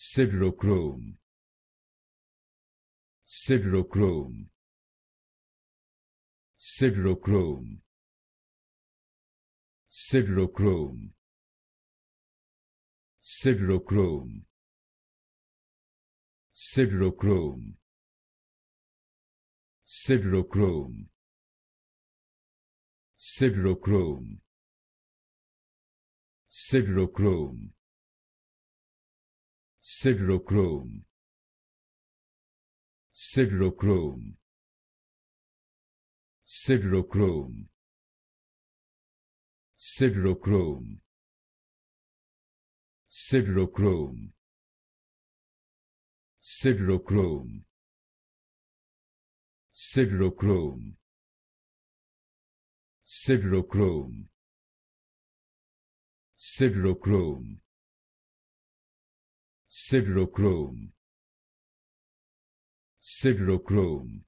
Siderochrome Siderochrome Siderochrome Siderochrome Siderochrome Siderochrome Siderochrome Siderochrome Siderochrome Siderochrome Siderochrome Siderochrome Siderochrome Siderochrome Siderochrome Siderochrome Siderochrome Siderochrome Siderochrome Siderochrome